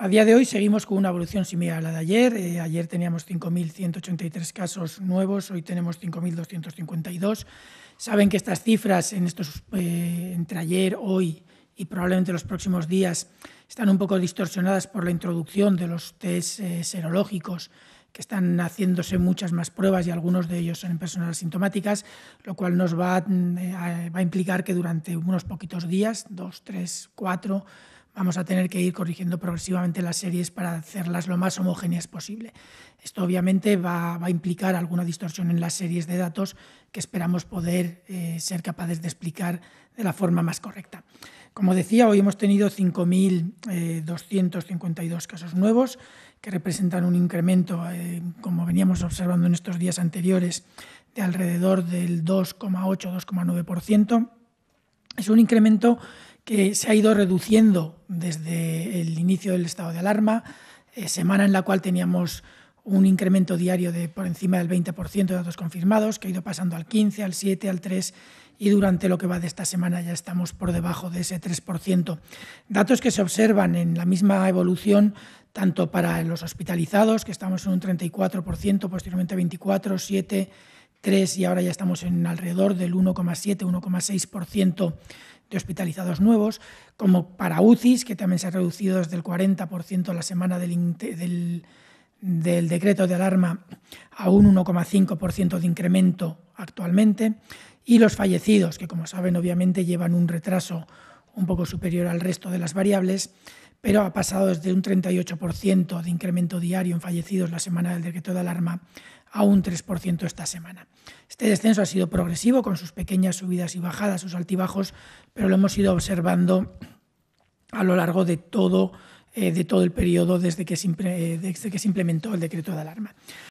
A día de hoy seguimos con una evolución similar a la de ayer. Eh, ayer teníamos 5.183 casos nuevos, hoy tenemos 5.252. Saben que estas cifras en estos, eh, entre ayer, hoy y probablemente los próximos días están un poco distorsionadas por la introducción de los test eh, serológicos que están haciéndose muchas más pruebas y algunos de ellos son en personas asintomáticas, lo cual nos va mm, a, va a implicar que durante unos poquitos días, dos, tres, cuatro, vamos a tener que ir corrigiendo progresivamente las series para hacerlas lo más homogéneas posible. Esto obviamente va, va a implicar alguna distorsión en las series de datos que esperamos poder eh, ser capaces de explicar de la forma más correcta. Como decía, hoy hemos tenido 5.252 eh, casos nuevos, que representan un incremento, eh, como veníamos observando en estos días anteriores, de alrededor del 2,8-2,9%. Es un incremento que se ha ido reduciendo desde el inicio del estado de alarma, eh, semana en la cual teníamos un incremento diario de por encima del 20% de datos confirmados, que ha ido pasando al 15, al 7, al 3 y durante lo que va de esta semana ya estamos por debajo de ese 3%. Datos que se observan en la misma evolución tanto para los hospitalizados, que estamos en un 34%, posteriormente 24, 7, 3 y ahora ya estamos en alrededor del 1,7, 1,6% de hospitalizados nuevos, como para UCIs, que también se ha reducido desde el 40% la semana del, del decreto de alarma a un 1,5% de incremento actualmente, y los fallecidos, que como saben obviamente llevan un retraso un poco superior al resto de las variables, pero ha pasado desde un 38% de incremento diario en fallecidos la semana del decreto de alarma a un 3% esta semana. Este descenso ha sido progresivo, con sus pequeñas subidas y bajadas, sus altibajos, pero lo hemos ido observando a lo largo de todo, eh, de todo el periodo eh, desde que se implementó el decreto de alarma.